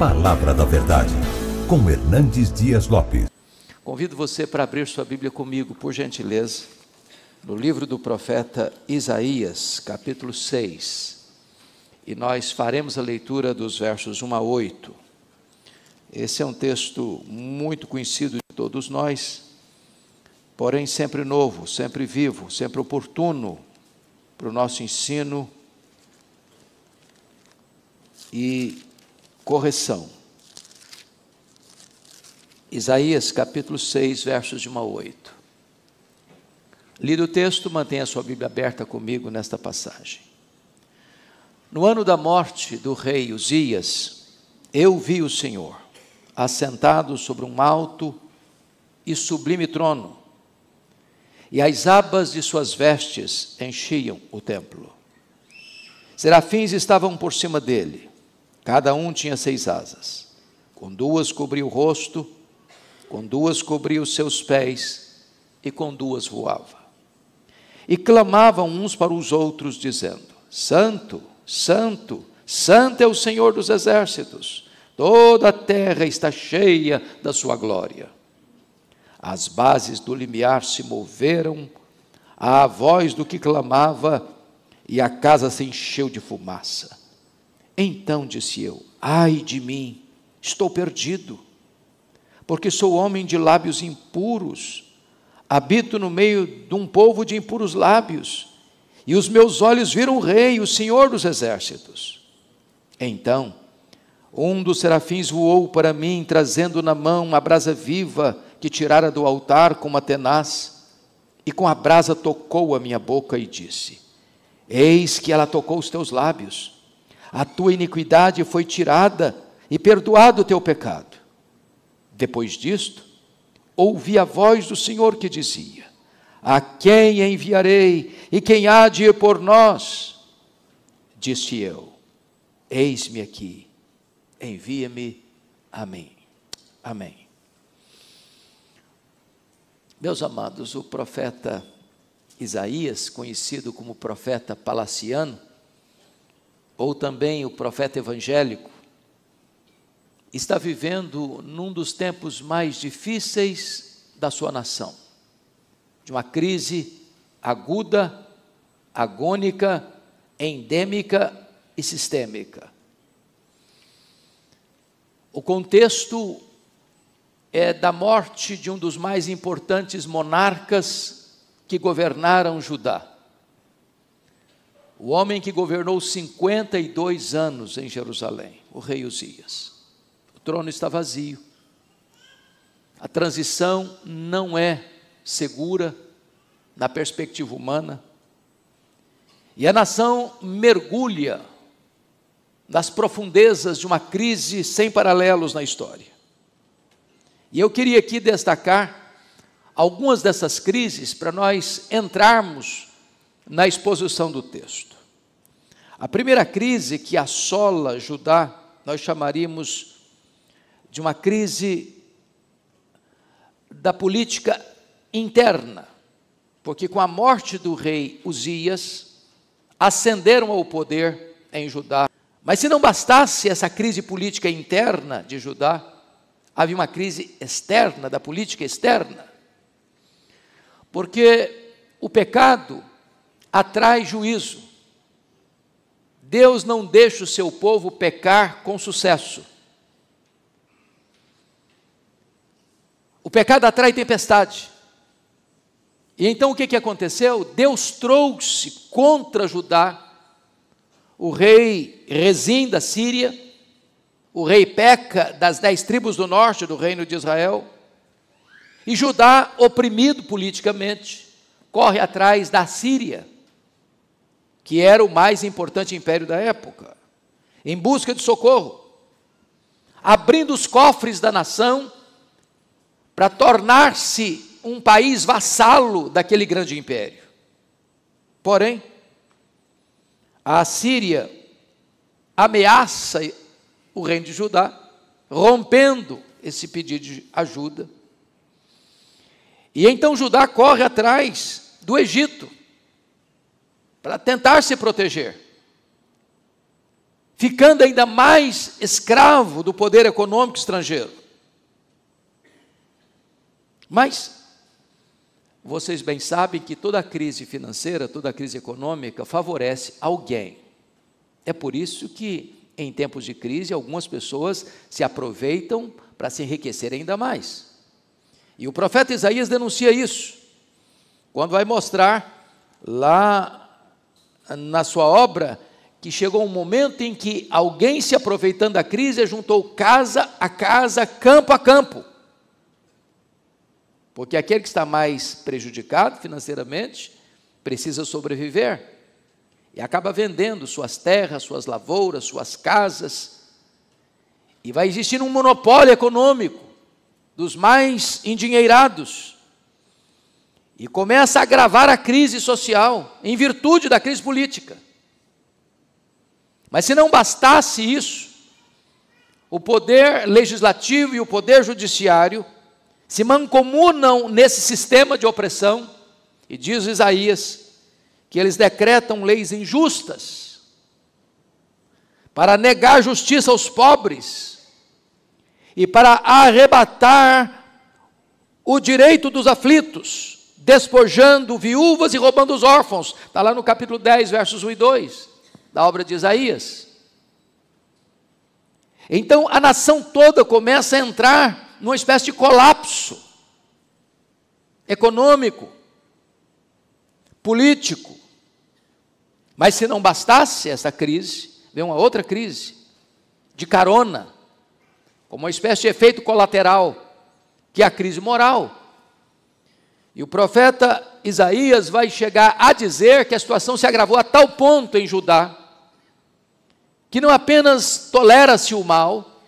Palavra da Verdade, com Hernandes Dias Lopes. Convido você para abrir sua Bíblia comigo, por gentileza, no livro do profeta Isaías, capítulo 6. E nós faremos a leitura dos versos 1 a 8. Esse é um texto muito conhecido de todos nós, porém sempre novo, sempre vivo, sempre oportuno para o nosso ensino e correção. Isaías capítulo 6, versos de 1 a 8. Lido o texto, mantenha sua Bíblia aberta comigo nesta passagem. No ano da morte do rei Uzias, eu vi o Senhor assentado sobre um alto e sublime trono, e as abas de suas vestes enchiam o templo. Serafins estavam por cima dele. Cada um tinha seis asas. Com duas cobria o rosto, com duas cobria os seus pés, e com duas voava. E clamavam uns para os outros, dizendo: Santo, Santo, Santo é o Senhor dos exércitos, toda a terra está cheia da sua glória. As bases do limiar se moveram à voz do que clamava, e a casa se encheu de fumaça. Então disse eu: Ai de mim, estou perdido, porque sou homem de lábios impuros, habito no meio de um povo de impuros lábios, e os meus olhos viram o Rei, o Senhor dos exércitos. Então, um dos serafins voou para mim, trazendo na mão uma brasa viva que tirara do altar com uma tenaz, e com a brasa tocou a minha boca e disse: Eis que ela tocou os teus lábios a tua iniquidade foi tirada e perdoado o teu pecado. Depois disto, ouvi a voz do Senhor que dizia: A quem enviarei e quem há de ir por nós? Disse eu: Eis-me aqui, envia-me a mim. Amém. Meus amados, o profeta Isaías, conhecido como profeta palaciano, ou também o profeta evangélico, está vivendo num dos tempos mais difíceis da sua nação, de uma crise aguda, agônica, endêmica e sistêmica. O contexto é da morte de um dos mais importantes monarcas que governaram Judá o homem que governou 52 anos em Jerusalém, o rei Uzias. O trono está vazio. A transição não é segura na perspectiva humana. E a nação mergulha nas profundezas de uma crise sem paralelos na história. E eu queria aqui destacar algumas dessas crises para nós entrarmos na exposição do texto. A primeira crise que assola Judá, nós chamaríamos de uma crise da política interna, porque com a morte do rei Uzias, ascenderam ao poder em Judá. Mas se não bastasse essa crise política interna de Judá, havia uma crise externa, da política externa. Porque o pecado atrai juízo. Deus não deixa o seu povo pecar com sucesso. O pecado atrai tempestade. E então o que, que aconteceu? Deus trouxe contra Judá o rei Rezim da Síria, o rei Peca das dez tribos do norte do reino de Israel, e Judá, oprimido politicamente, corre atrás da Síria que era o mais importante império da época, em busca de socorro, abrindo os cofres da nação para tornar-se um país vassalo daquele grande império. Porém, a Síria ameaça o reino de Judá, rompendo esse pedido de ajuda. E então Judá corre atrás do Egito para tentar se proteger, ficando ainda mais escravo do poder econômico estrangeiro. Mas vocês bem sabem que toda crise financeira, toda crise econômica favorece alguém. É por isso que em tempos de crise algumas pessoas se aproveitam para se enriquecer ainda mais. E o profeta Isaías denuncia isso. Quando vai mostrar lá na sua obra que chegou um momento em que alguém se aproveitando da crise juntou casa a casa, campo a campo. Porque aquele que está mais prejudicado financeiramente precisa sobreviver e acaba vendendo suas terras, suas lavouras, suas casas. E vai existir um monopólio econômico dos mais endinheirados. E começa a agravar a crise social em virtude da crise política. Mas se não bastasse isso, o poder legislativo e o poder judiciário se mancomunam nesse sistema de opressão, e diz Isaías que eles decretam leis injustas para negar justiça aos pobres e para arrebatar o direito dos aflitos despojando viúvas e roubando os órfãos. Está lá no capítulo 10, versos 1 e 2 da obra de Isaías. Então a nação toda começa a entrar numa espécie de colapso econômico, político. Mas se não bastasse essa crise, vem uma outra crise de carona, como uma espécie de efeito colateral, que é a crise moral. E o profeta Isaías vai chegar a dizer que a situação se agravou a tal ponto em Judá, que não apenas tolera-se o mal,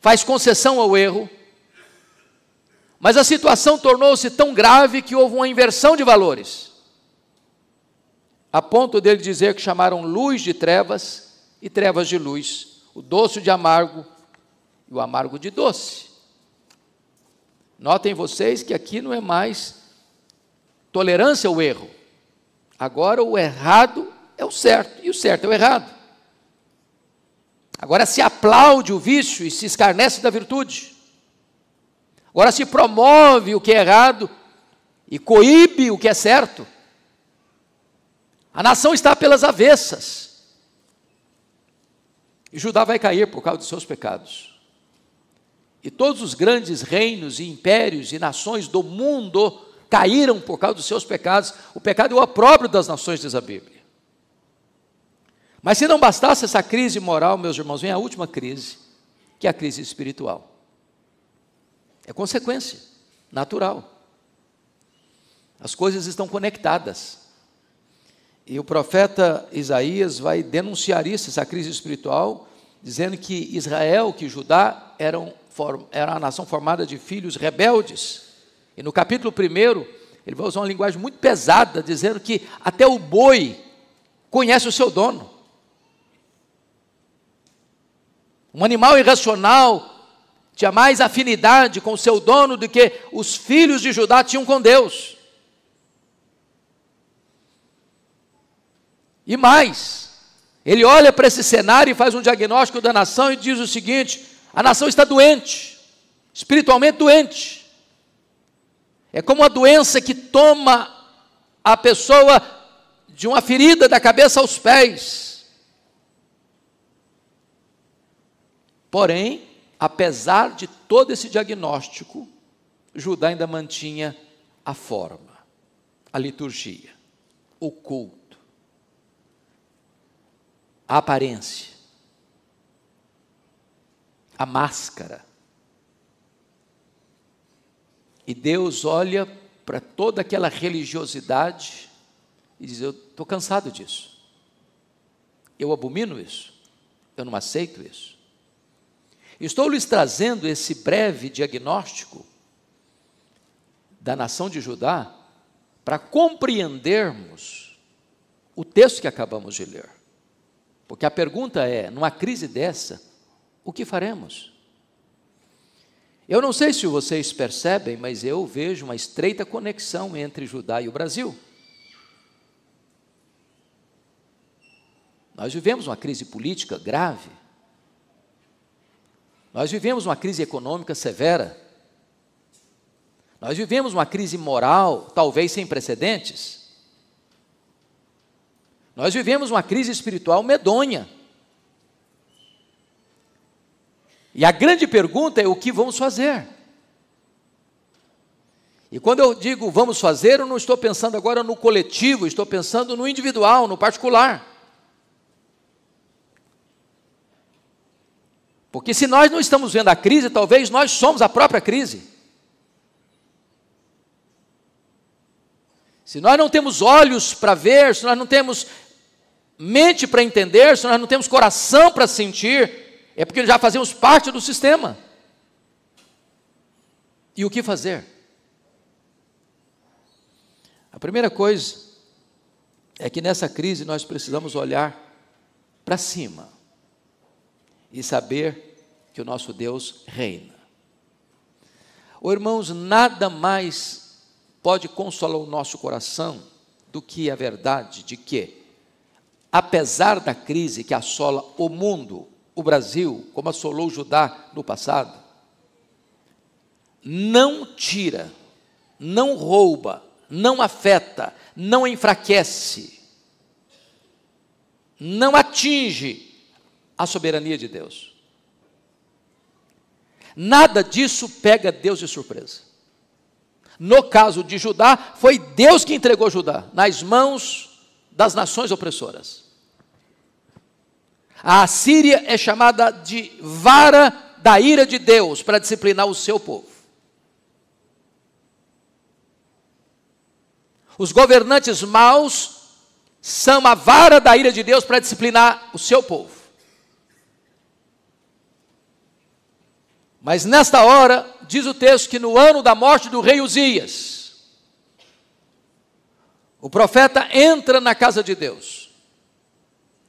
faz concessão ao erro, mas a situação tornou-se tão grave que houve uma inversão de valores, a ponto dele dizer que chamaram luz de trevas e trevas de luz, o doce de amargo e o amargo de doce. Notem vocês que aqui não é mais tolerância ao erro. Agora o errado é o certo e o certo é o errado. Agora se aplaude o vício e se escarnece da virtude. Agora se promove o que é errado e coíbe o que é certo. A nação está pelas avessas. E Judá vai cair por causa dos seus pecados. E todos os grandes reinos e impérios e nações do mundo caíram por causa dos seus pecados. O pecado é o opróbrio das nações, diz a Bíblia. Mas se não bastasse essa crise moral, meus irmãos, vem a última crise, que é a crise espiritual. É consequência, natural. As coisas estão conectadas. E o profeta Isaías vai denunciar isso, essa crise espiritual, dizendo que Israel, que Judá, eram era uma nação formada de filhos rebeldes. E no capítulo 1, ele vai usar uma linguagem muito pesada, dizendo que até o boi conhece o seu dono. Um animal irracional tinha mais afinidade com o seu dono do que os filhos de Judá tinham com Deus. E mais, ele olha para esse cenário e faz um diagnóstico da nação e diz o seguinte: a nação está doente, espiritualmente doente. É como a doença que toma a pessoa de uma ferida da cabeça aos pés. Porém, apesar de todo esse diagnóstico, Judá ainda mantinha a forma, a liturgia, o culto, a aparência a máscara. E Deus olha para toda aquela religiosidade e diz: Eu estou cansado disso. Eu abomino isso. Eu não aceito isso. Estou lhes trazendo esse breve diagnóstico da nação de Judá para compreendermos o texto que acabamos de ler. Porque a pergunta é: numa crise dessa, o que faremos? Eu não sei se vocês percebem, mas eu vejo uma estreita conexão entre Judá e o Brasil. Nós vivemos uma crise política grave. Nós vivemos uma crise econômica severa. Nós vivemos uma crise moral, talvez sem precedentes. Nós vivemos uma crise espiritual medonha. E a grande pergunta é o que vamos fazer? E quando eu digo vamos fazer, eu não estou pensando agora no coletivo, estou pensando no individual, no particular. Porque se nós não estamos vendo a crise, talvez nós somos a própria crise. Se nós não temos olhos para ver, se nós não temos mente para entender, se nós não temos coração para sentir, é porque já fazemos parte do sistema. E o que fazer? A primeira coisa é que nessa crise nós precisamos olhar para cima e saber que o nosso Deus reina. Oh, irmãos, nada mais pode consolar o nosso coração do que a verdade de que, apesar da crise que assola o mundo, o Brasil, como assolou o Judá no passado, não tira, não rouba, não afeta, não enfraquece, não atinge a soberania de Deus. Nada disso pega Deus de surpresa. No caso de Judá, foi Deus que entregou Judá nas mãos das nações opressoras. A Assíria é chamada de vara da ira de Deus para disciplinar o seu povo. Os governantes maus são a vara da ira de Deus para disciplinar o seu povo. Mas nesta hora, diz o texto que no ano da morte do rei Uzias, o profeta entra na casa de Deus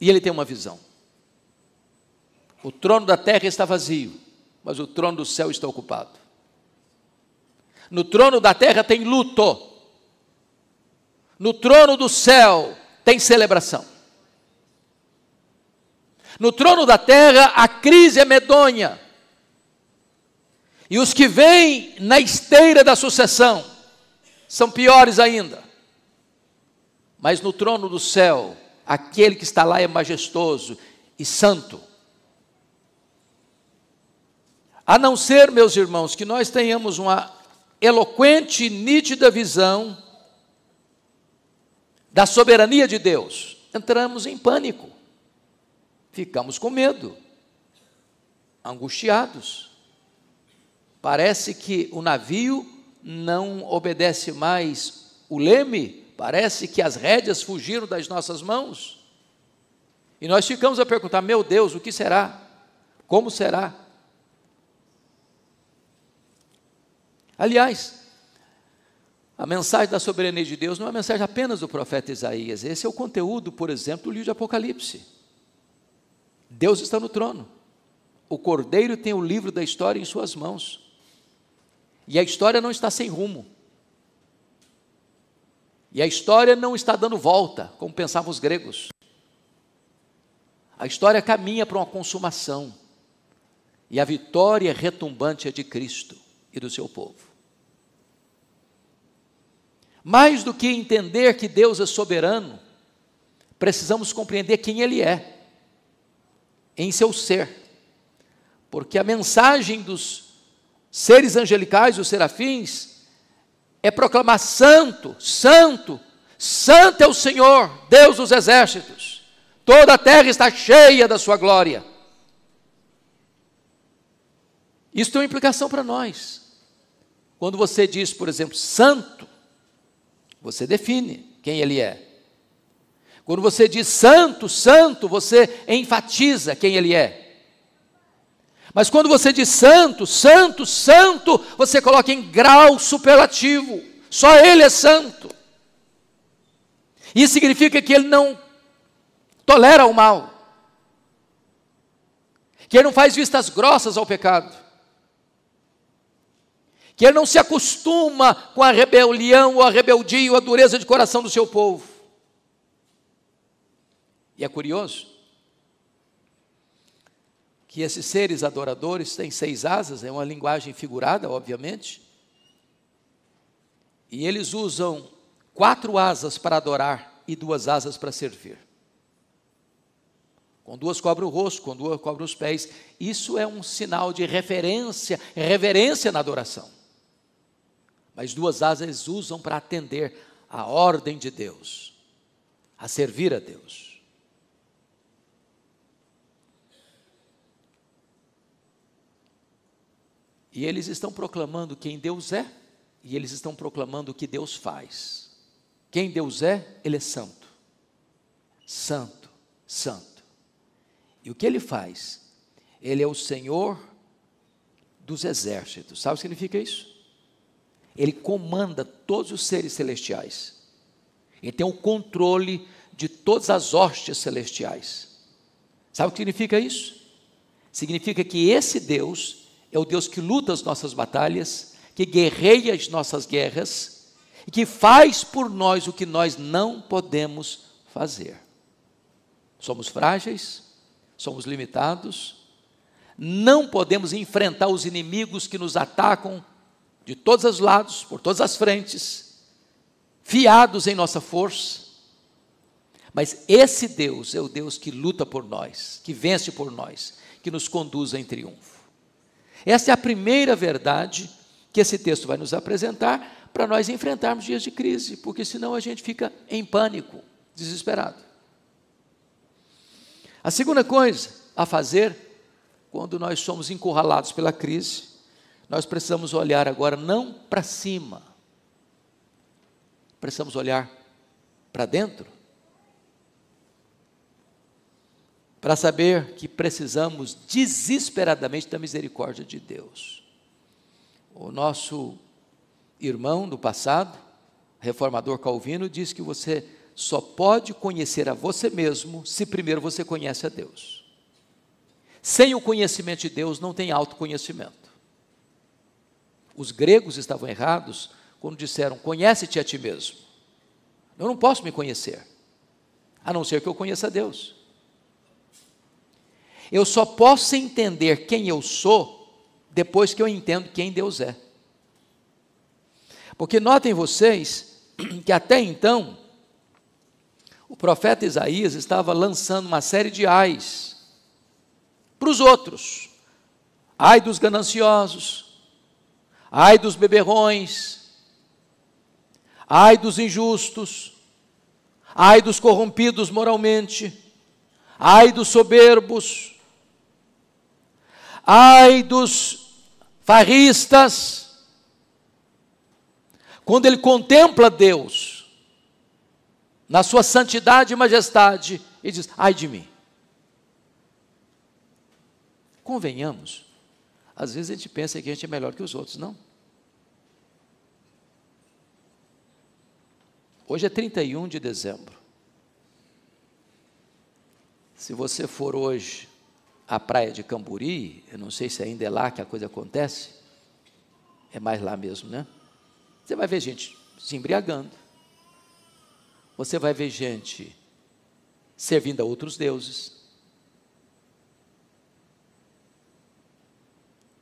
e ele tem uma visão. O trono da terra está vazio, mas o trono do céu está ocupado. No trono da terra tem luto, no trono do céu tem celebração. No trono da terra a crise é medonha, e os que vêm na esteira da sucessão são piores ainda. Mas no trono do céu, aquele que está lá é majestoso e santo a não ser, meus irmãos, que nós tenhamos uma eloquente e nítida visão da soberania de Deus, entramos em pânico, ficamos com medo, angustiados. Parece que o navio não obedece mais o leme, parece que as rédeas fugiram das nossas mãos. E nós ficamos a perguntar: meu Deus, o que será? Como será? Aliás, a mensagem da soberania de Deus não é a mensagem apenas do profeta Isaías. Esse é o conteúdo, por exemplo, do livro de Apocalipse. Deus está no trono. O cordeiro tem o livro da história em suas mãos. E a história não está sem rumo. E a história não está dando volta, como pensavam os gregos. A história caminha para uma consumação. E a vitória retumbante é de Cristo e do seu povo. Mais do que entender que Deus é soberano, precisamos compreender quem Ele é, em seu ser. Porque a mensagem dos seres angelicais, os serafins, é proclamar: Santo, Santo, Santo é o Senhor, Deus dos exércitos, toda a terra está cheia da Sua glória. Isso tem uma implicação para nós. Quando você diz, por exemplo, Santo, você define quem ele é. Quando você diz santo, santo, você enfatiza quem ele é. Mas quando você diz santo, santo, santo, você coloca em grau superlativo. Só ele é santo. Isso significa que ele não tolera o mal. Que ele não faz vistas grossas ao pecado que ele não se acostuma com a rebelião ou a rebeldia ou a dureza de coração do seu povo. E é curioso que esses seres adoradores têm seis asas, é uma linguagem figurada, obviamente, e eles usam quatro asas para adorar e duas asas para servir. Com duas cobre o rosto, com duas cobre os pés. Isso é um sinal de referência, reverência na adoração. As duas asas eles usam para atender a ordem de Deus, a servir a Deus. E eles estão proclamando quem Deus é, e eles estão proclamando o que Deus faz. Quem Deus é, Ele é santo. Santo, santo. E o que Ele faz? Ele é o Senhor dos exércitos. Sabe o que significa isso? ele comanda todos os seres celestiais. Ele tem o controle de todas as hostes celestiais. Sabe o que significa isso? Significa que esse Deus é o Deus que luta as nossas batalhas, que guerreia as nossas guerras e que faz por nós o que nós não podemos fazer. Somos frágeis, somos limitados, não podemos enfrentar os inimigos que nos atacam de todos os lados, por todas as frentes, fiados em nossa força. Mas esse Deus é o Deus que luta por nós, que vence por nós, que nos conduz em triunfo. Essa é a primeira verdade que esse texto vai nos apresentar para nós enfrentarmos dias de crise, porque senão a gente fica em pânico, desesperado. A segunda coisa a fazer quando nós somos encurralados pela crise nós precisamos olhar agora não para cima, precisamos olhar para dentro, para saber que precisamos desesperadamente da misericórdia de Deus. O nosso irmão do passado, reformador Calvino, diz que você só pode conhecer a você mesmo se primeiro você conhece a Deus. Sem o conhecimento de Deus não tem autoconhecimento. Os gregos estavam errados quando disseram: Conhece-te a ti mesmo. Eu não posso me conhecer, a não ser que eu conheça Deus. Eu só posso entender quem eu sou depois que eu entendo quem Deus é. Porque notem vocês que até então, o profeta Isaías estava lançando uma série de ais para os outros: ai dos gananciosos, Ai dos beberrões, ai dos injustos, ai dos corrompidos moralmente, ai dos soberbos, ai dos farristas. Quando ele contempla Deus, na sua santidade e majestade, e diz: ai de mim. Convenhamos às vezes a gente pensa que a gente é melhor que os outros, não. Hoje é 31 de dezembro. Se você for hoje à praia de Camburi, eu não sei se ainda é lá que a coisa acontece, é mais lá mesmo, né? Você vai ver gente se embriagando. Você vai ver gente servindo a outros deuses.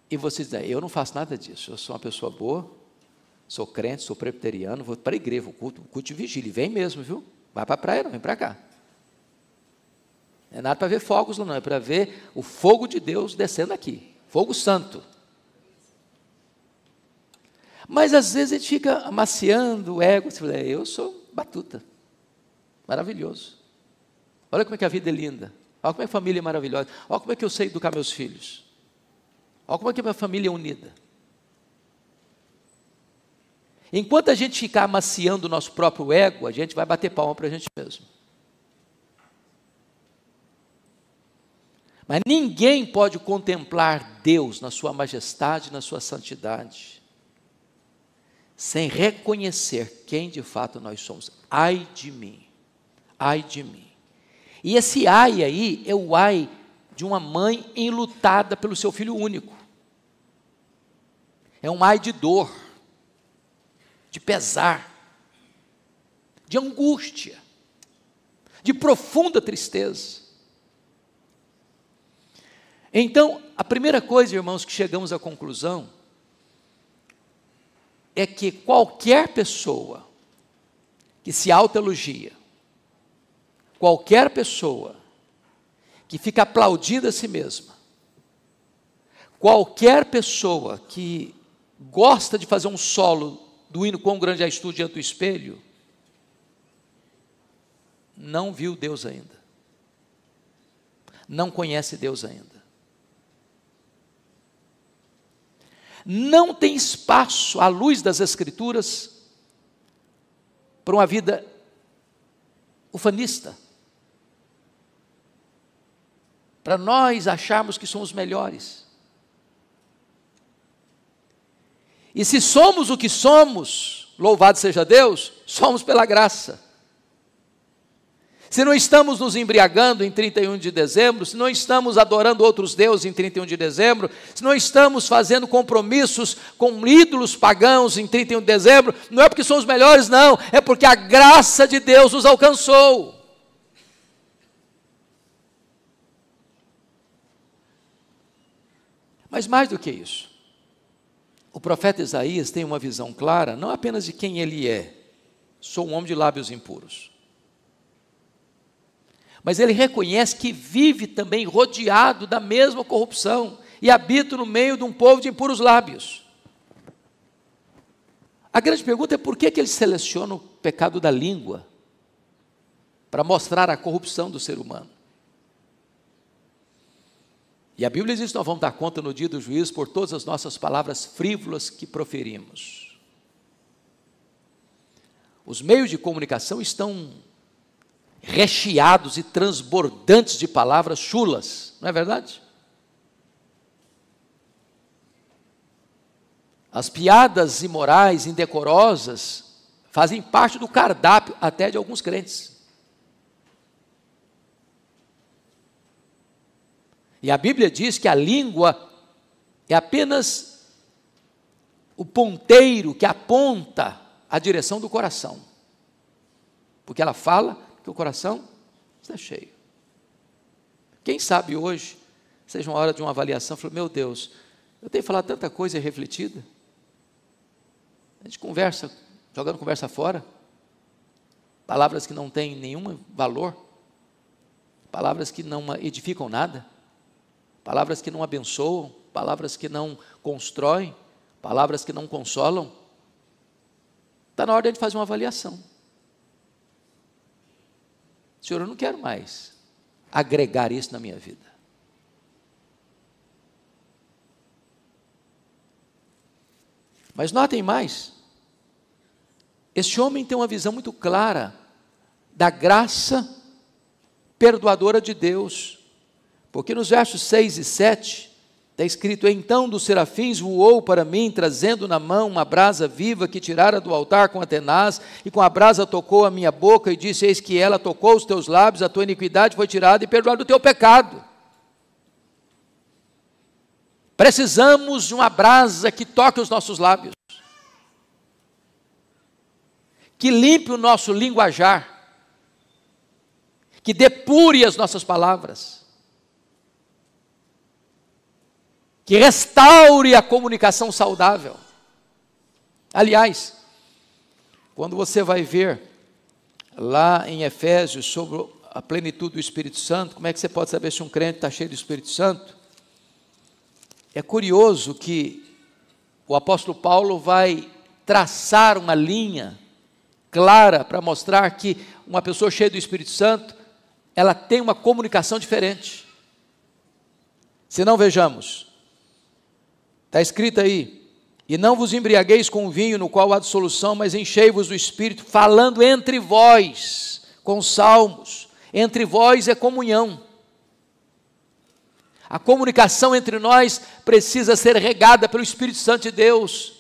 E você diz, eu não faço nada disso, eu sou uma pessoa boa, sou crente, sou presbiteriano, vou para a igreja, o culto, culto de vigília, vem mesmo, viu? Vai para a praia, não vem para cá. Não é nada para ver fogos, não, é para ver o fogo de Deus descendo aqui, fogo santo. Mas às vezes a gente fica amaciando o ego, você fala, é, eu sou batuta, maravilhoso. Olha como é que a vida é linda, olha como é que a família é maravilhosa, olha como é que eu sei educar meus filhos. Olha como é que a é minha família é unida. Enquanto a gente ficar amaciando o nosso próprio ego, a gente vai bater palma para a gente mesmo. Mas ninguém pode contemplar Deus na sua majestade, na sua santidade, sem reconhecer quem de fato nós somos. Ai de mim, ai de mim. E esse ai aí é o ai de uma mãe enlutada pelo seu filho único. É um ai de dor, de pesar, de angústia, de profunda tristeza. Então, a primeira coisa, irmãos, que chegamos à conclusão é que qualquer pessoa que se autoelogia, qualquer pessoa que fica aplaudindo a si mesma, qualquer pessoa que gosta de fazer um solo do hino Quão Grande és Tu diante do espelho, não viu Deus ainda. Não conhece Deus ainda. Não tem espaço, à luz das Escrituras, para uma vida ufanista. Para nós acharmos que somos melhores. E se somos o que somos, louvado seja Deus, somos pela graça. Se não estamos nos embriagando em 31 de dezembro, se não estamos adorando outros deuses em 31 de dezembro, se não estamos fazendo compromissos com ídolos pagãos em 31 de dezembro, não é porque somos melhores, não, é porque a graça de Deus nos alcançou. Mas mais do que isso, o profeta Isaías tem uma visão clara, não apenas de quem ele é, sou um homem de lábios impuros. Mas ele reconhece que vive também rodeado da mesma corrupção e habita no meio de um povo de impuros lábios. A grande pergunta é por que, que ele seleciona o pecado da língua para mostrar a corrupção do ser humano. E a Bíblia diz: que nós vamos dar conta no dia do juízo por todas as nossas palavras frívolas que proferimos. Os meios de comunicação estão recheados e transbordantes de palavras chulas, não é verdade? As piadas imorais, indecorosas, fazem parte do cardápio até de alguns crentes. E a Bíblia diz que a língua é apenas o ponteiro que aponta a direção do coração. Porque ela fala que o coração está cheio. Quem sabe hoje seja uma hora de uma avaliação, falou, meu Deus, eu tenho falado tanta coisa refletida. A gente conversa, jogando conversa fora, palavras que não têm nenhum valor, palavras que não edificam nada palavras que não abençoam, palavras que não constroem, palavras que não consolam. Está na hora de fazer uma avaliação. Senhor, eu não quero mais agregar isso na minha vida. Mas notem mais: este homem tem uma visão muito clara da graça perdoadora de Deus porque nos versos 6 e 7 está escrito: Então dos serafins voou para mim, trazendo na mão uma brasa viva que tirara do altar com Atenaz, e com a brasa tocou a minha boca, e disse: Eis que ela tocou os teus lábios, a tua iniquidade foi tirada e perdoado o teu pecado. Precisamos de uma brasa que toque os nossos lábios, que limpe o nosso linguajar, que depure as nossas palavras que restaure a comunicação saudável. Aliás, quando você vai ver lá em Efésios sobre a plenitude do Espírito Santo, como é que você pode saber se um crente está cheio do Espírito Santo? É curioso que o apóstolo Paulo vai traçar uma linha clara para mostrar que uma pessoa cheia do Espírito Santo, ela tem uma comunicação diferente. Se não vejamos, Está escrito aí: E não vos embriagueis com vinho no qual há dissolução, mas enchei-vos do espírito, falando entre vós, com salmos. Entre vós é comunhão. A comunicação entre nós precisa ser regada pelo Espírito Santo de Deus,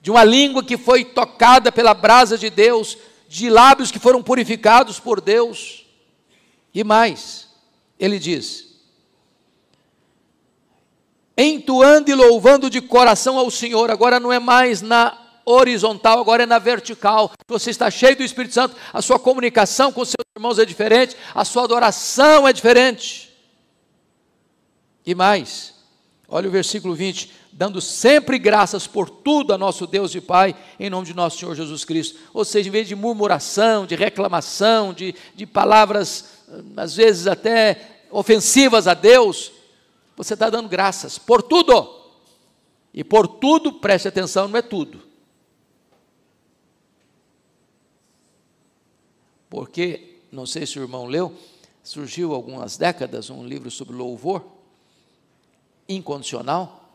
de uma língua que foi tocada pela brasa de Deus, de lábios que foram purificados por Deus. E mais, ele diz: entoando e louvando de coração ao Senhor. Agora não é mais na horizontal, agora é na vertical. Você está cheio do Espírito Santo, a sua comunicação com seus irmãos é diferente, a sua adoração é diferente. E mais, olha o versículo 20: dando sempre graças por tudo a nosso Deus e Pai, em nome de nosso Senhor Jesus Cristo. Ou seja, em vez de murmuração, de reclamação, de, de palavras, às vezes até ofensivas a Deus, você está dando graças por tudo. E por tudo, preste atenção, não é tudo. Porque, não sei se o irmão leu, surgiu algumas décadas um livro sobre louvor incondicional,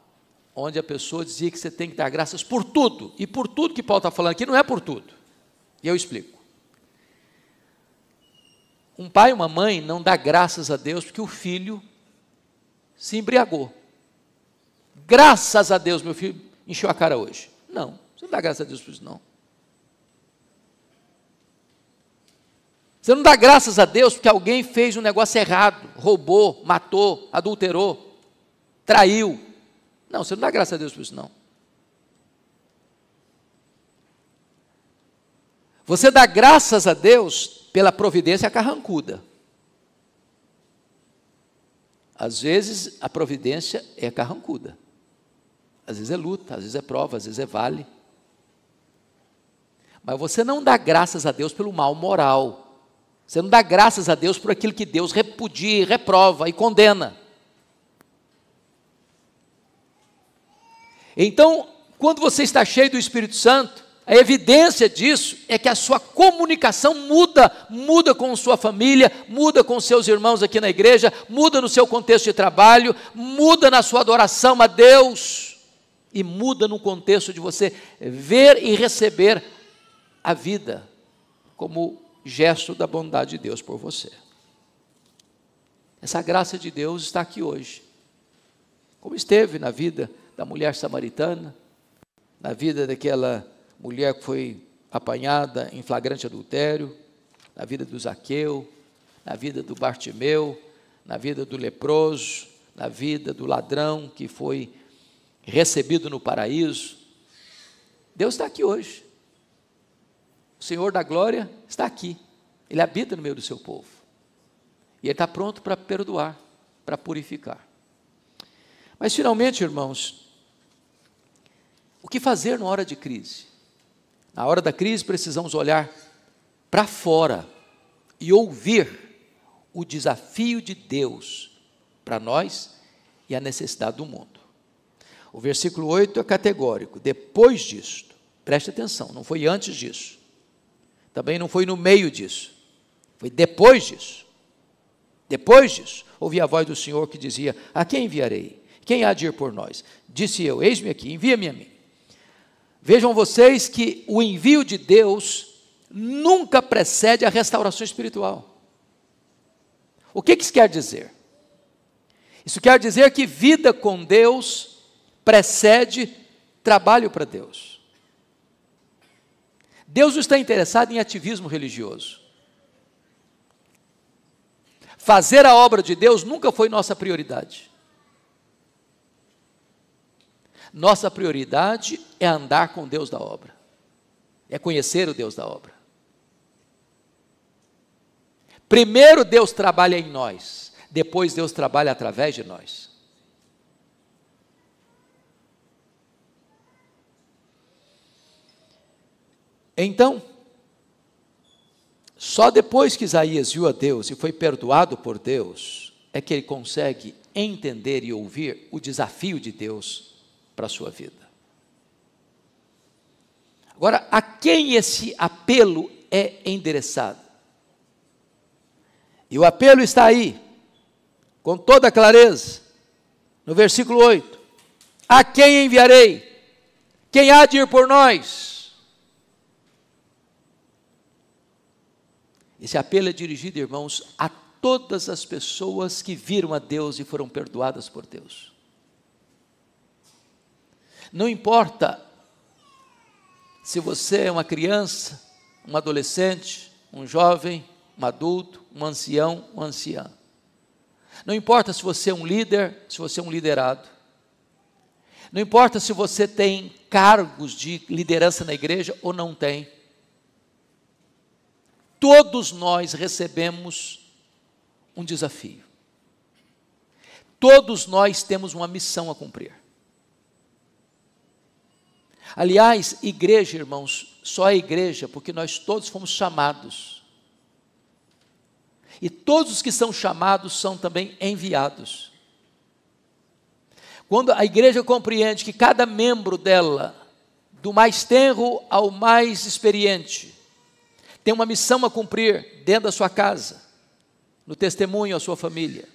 onde a pessoa dizia que você tem que dar graças por tudo. E por tudo que Paulo está falando aqui não é por tudo. E eu explico. Um pai e uma mãe não dá graças a Deus porque o filho se embriagou. Graças a Deus, meu filho encheu a cara hoje. Não, você não dá graças a Deus por isso, não. Você não dá graças a Deus porque alguém fez um negócio errado, roubou, matou, adulterou, traiu. Não, você não dá graças a Deus por isso, não. Você dá graças a Deus pela providência carrancuda. Às vezes a providência é carrancuda. Às vezes é luta, às vezes é prova, às vezes é vale. Mas você não dá graças a Deus pelo mal moral. Você não dá graças a Deus por aquilo que Deus repudia, reprova e condena. Então, quando você está cheio do Espírito Santo, a evidência disso é que a sua comunicação muda, muda com sua família, muda com seus irmãos aqui na igreja, muda no seu contexto de trabalho, muda na sua adoração a Deus e muda no contexto de você ver e receber a vida como gesto da bondade de Deus por você. Essa graça de Deus está aqui hoje, como esteve na vida da mulher samaritana, na vida daquela mulher que foi apanhada em flagrante adultério, na vida do Zaqueu, na vida do Bartimeu, na vida do leproso, na vida do ladrão que foi recebido no paraíso. Deus está aqui hoje. O Senhor da glória está aqui. Ele habita no meio do seu povo. E Ele está pronto para perdoar, para purificar. Mas finalmente, irmãos, o que fazer na hora de crise? Na hora da crise, precisamos olhar para fora e ouvir o desafio de Deus para nós e a necessidade do mundo. O versículo 8 é categórico. Depois disto, preste atenção, não foi antes disso, também não foi no meio disso, foi depois disso. Depois disso, ouvi a voz do Senhor que dizia: A quem enviarei? Quem há de ir por nós? Disse eu: Eis-me aqui, envia-me a mim. Vejam vocês que o envio de Deus nunca precede a restauração espiritual. O que, que isso quer dizer? Isso quer dizer que vida com Deus precede trabalho para Deus. Deus não está interessado em ativismo religioso. Fazer a obra de Deus nunca foi nossa prioridade. Nossa prioridade é andar com Deus da obra, é conhecer o Deus da obra. Primeiro Deus trabalha em nós, depois Deus trabalha através de nós. Então, só depois que Isaías viu a Deus e foi perdoado por Deus, é que ele consegue entender e ouvir o desafio de Deus para a sua vida. Agora, a quem esse apelo é endereçado? E o apelo está aí, com toda clareza, no versículo 8: A quem enviarei? Quem há de ir por nós? Esse apelo é dirigido, irmãos, a todas as pessoas que viram a Deus e foram perdoadas por Deus. Não importa se você é uma criança, um adolescente, um jovem, um adulto, um ancião, um anciã. Não importa se você é um líder, se você é um liderado. Não importa se você tem cargos de liderança na igreja ou não tem. Todos nós recebemos um desafio. Todos nós temos uma missão a cumprir. Aliás, igreja, irmãos, só é igreja porque nós todos fomos chamados. E todos os que são chamados são também enviados. Quando a igreja compreende que cada membro dela, do mais tenro ao mais experiente, tem uma missão a cumprir dentro da sua casa, no testemunho à sua família,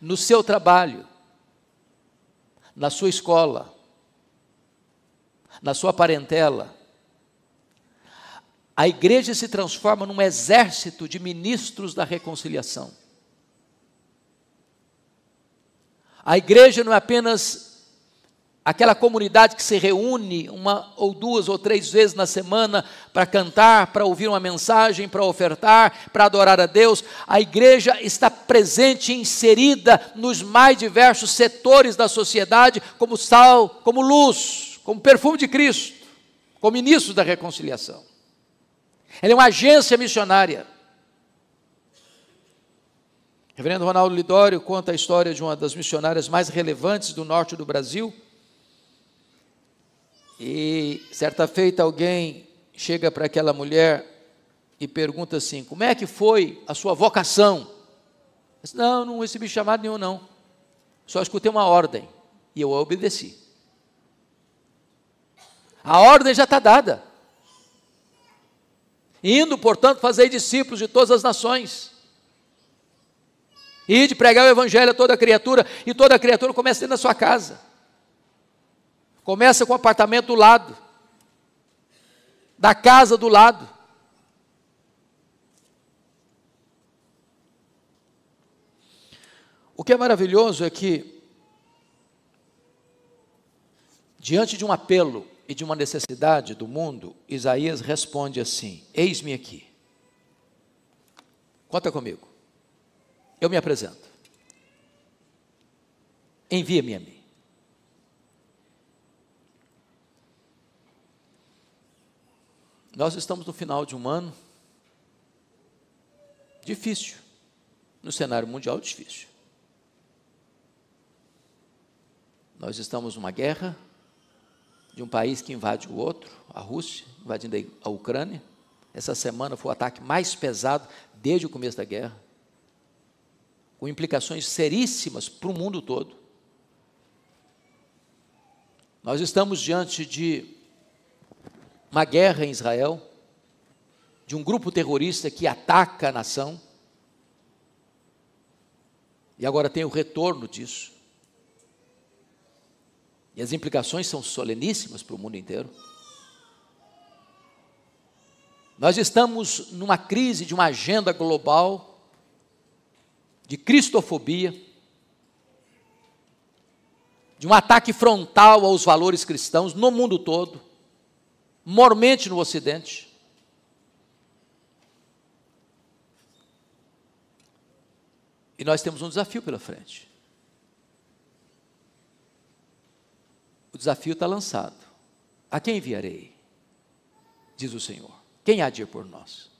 no seu trabalho, na sua escola, na sua parentela, a igreja se transforma num exército de ministros da reconciliação. A igreja não é apenas aquela comunidade que se reúne uma ou duas ou três vezes na semana para cantar, para ouvir uma mensagem, para ofertar, para adorar a Deus. A igreja está presente, inserida nos mais diversos setores da sociedade, como sal, como luz como perfume de Cristo, como ministros da reconciliação. Ela é uma agência missionária. reverendo Ronaldo Lidório conta a história de uma das missionárias mais relevantes do norte do Brasil. E certa feita alguém chega para aquela mulher e pergunta assim: Como é que foi a sua vocação? Disse, não, não recebi chamado nenhum, não. Só escutei uma ordem e eu a obedeci. A ordem já está dada. Indo, portanto, fazer discípulos de todas as nações. E de pregar o evangelho a toda criatura, e toda criatura começa dentro da sua casa. Começa com o apartamento do lado, da casa do lado. O que é maravilhoso é que, diante de um apelo e de uma necessidade do mundo, Isaías responde assim: Eis-me aqui. Conta comigo. Eu me apresento. Envia-me a mim. Nós estamos no final de um ano difícil. No cenário mundial, difícil. Nós estamos numa guerra de um país que invade o outro, a Rússia, invadindo a Ucrânia. Essa semana foi o ataque mais pesado desde o começo da guerra, com implicações seríssimas para o mundo todo. Nós estamos diante de uma guerra em Israel, de um grupo terrorista que ataca a nação. E agora tem o retorno disso. E as implicações são soleníssimas para o mundo inteiro. Nós estamos numa crise de uma agenda global de cristofobia, de um ataque frontal aos valores cristãos no mundo todo, mormente no Ocidente. E nós temos um desafio pela frente. desafio está lançado. A quem enviarei? Diz o Senhor. Quem há de ir por nós?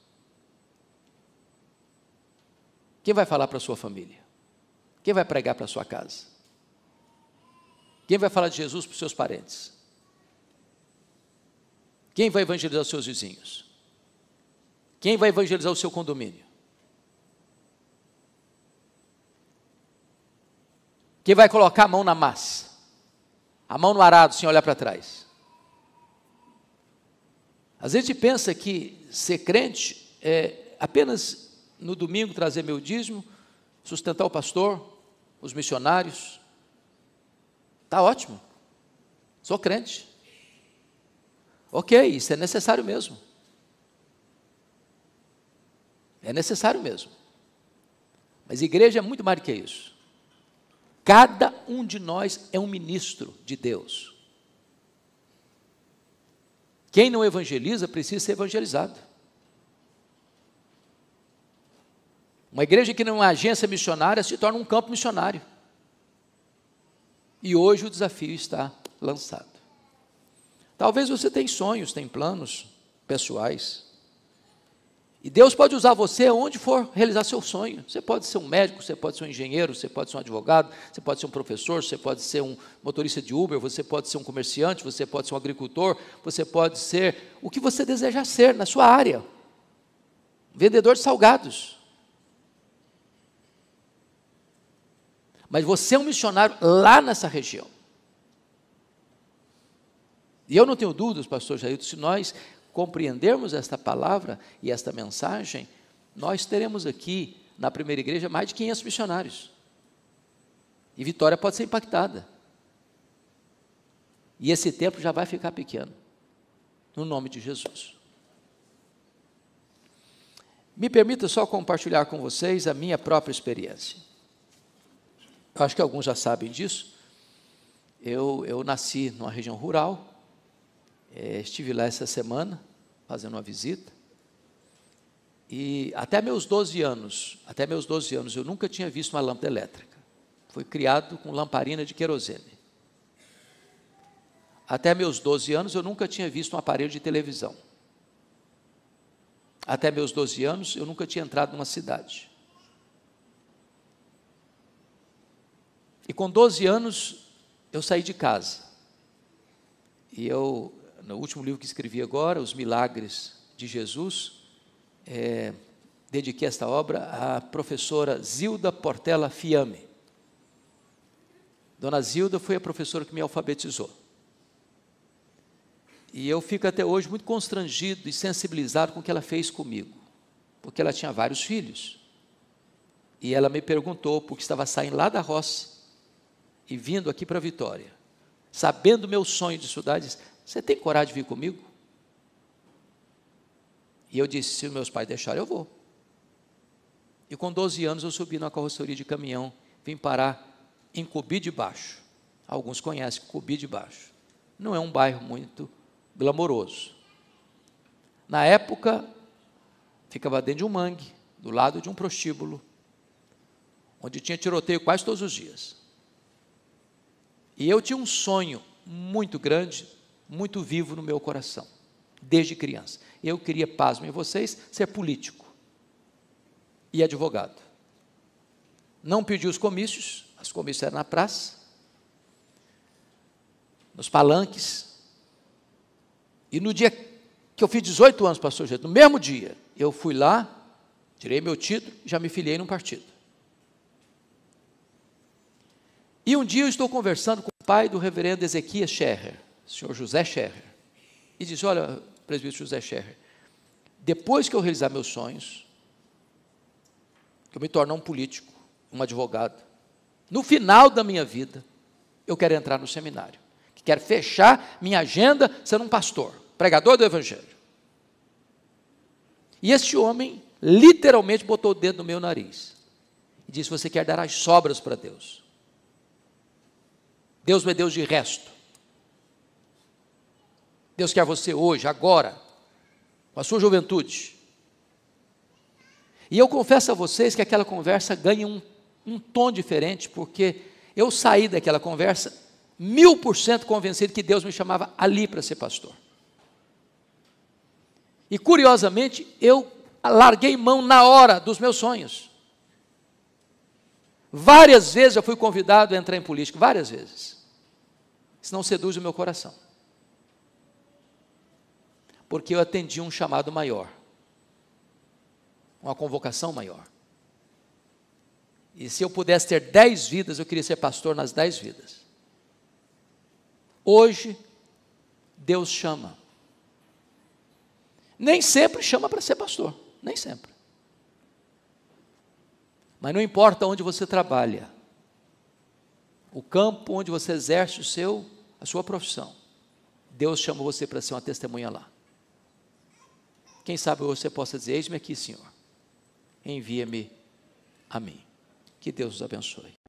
Quem vai falar para sua família? Quem vai pregar para sua casa? Quem vai falar de Jesus para os seus parentes? Quem vai evangelizar os seus vizinhos? Quem vai evangelizar o seu condomínio? Quem vai colocar a mão na massa? A mão no arado, sem olhar para trás. Às vezes a gente pensa que ser crente é apenas no domingo trazer meu dízimo, sustentar o pastor, os missionários. Está ótimo. Sou crente. Ok, isso é necessário mesmo. É necessário mesmo. Mas igreja é muito mais do que isso. Cada um de nós é um ministro de Deus. Quem não evangeliza precisa ser evangelizado. Uma igreja que não é uma agência missionária se torna um campo missionário. E hoje o desafio está lançado. Talvez você tenha sonhos, tenha planos pessoais. E Deus pode usar você onde for realizar seu sonho. Você pode ser um médico, você pode ser um engenheiro, você pode ser um advogado, você pode ser um professor, você pode ser um motorista de Uber, você pode ser um comerciante, você pode ser um agricultor, você pode ser o que você desejar ser na sua área. Vendedor de salgados. Mas você é um missionário lá nessa região. E eu não tenho dúvidas, pastor Jair, se nós compreendermos esta palavra e esta mensagem, nós teremos aqui na primeira igreja mais de 500 missionários. E Vitória pode ser impactada. E esse tempo já vai ficar pequeno. No nome de Jesus. Me permita só compartilhar com vocês a minha própria experiência. Eu acho que alguns já sabem disso. Eu, eu nasci numa região rural, é, estive lá essa semana, fazendo uma visita. E até meus 12 anos, até meus 12 anos, eu nunca tinha visto uma lâmpada elétrica. Foi criado com lamparina de querosene. Até meus 12 anos, eu nunca tinha visto um aparelho de televisão. Até meus 12 anos, eu nunca tinha entrado numa cidade. E com 12 anos, eu saí de casa. E eu no último livro que escrevi agora, Os Milagres de Jesus, é, dediquei esta obra à professora Zilda Portela Fiame. Dona Zilda foi a professora que me alfabetizou. E eu fico até hoje muito constrangido e sensibilizado com o que ela fez comigo, porque ela tinha vários filhos. E ela me perguntou, porque estava saindo lá da roça e vindo aqui para Vitória, sabendo meu sonho de estudar, disse: você tem coragem de vir comigo? E eu disse: Se meus pais deixarem, eu vou. E com 12 anos eu subi numa carroceria de caminhão, vim parar em Cubi de Baixo. Alguns conhecem Cubi de Baixo. Não é um bairro muito glamouroso. Na época, ficava dentro de um mangue, do lado de um prostíbulo, onde tinha tiroteio quase todos os dias. E eu tinha um sonho muito grande muito vivo no meu coração, desde criança. Eu queria, pasmo em vocês, ser político e advogado. Não pedi os comícios, os comícios eram na praça, nos palanques. E no dia que eu fiz 18 anos, pastor Jesus, no mesmo dia, eu fui lá, tirei meu título e já me filiei num partido. E um dia eu estou conversando com o pai do reverendo Ezequias Scherrer, senhor José Scherrer, e disse: Olha, presbítero José Scherrer, depois que eu realizar meus sonhos, que eu me tornar um político, um advogado, no final da minha vida, eu quero entrar no seminário, que quero fechar minha agenda sendo um pastor, pregador do evangelho. E este homem literalmente botou o dedo no meu nariz e disse: Você quer dar as sobras para Deus? Deus me é Deus de resto. Deus quer você hoje, agora, com a sua juventude. E eu confesso a vocês que aquela conversa ganha um, um tom diferente, porque eu saí daquela conversa mil por cento convencido que Deus me chamava ali para ser pastor. E curiosamente, eu larguei mão na hora dos meus sonhos. Várias vezes eu fui convidado a entrar em política, várias vezes. Isso não seduz o meu coração porque eu atendi um chamado maior, uma convocação maior. E se eu pudesse ter dez vidas, eu queria ser pastor nas dez vidas. Hoje, Deus chama. Nem sempre chama para ser pastor, nem sempre. Mas não importa onde você trabalha, o campo onde você exerce o seu, a sua profissão, Deus chama você para ser uma testemunha lá. Quem sabe hoje você possa dizer: Eis-me aqui, Senhor, envia-me a mim. Que Deus os abençoe.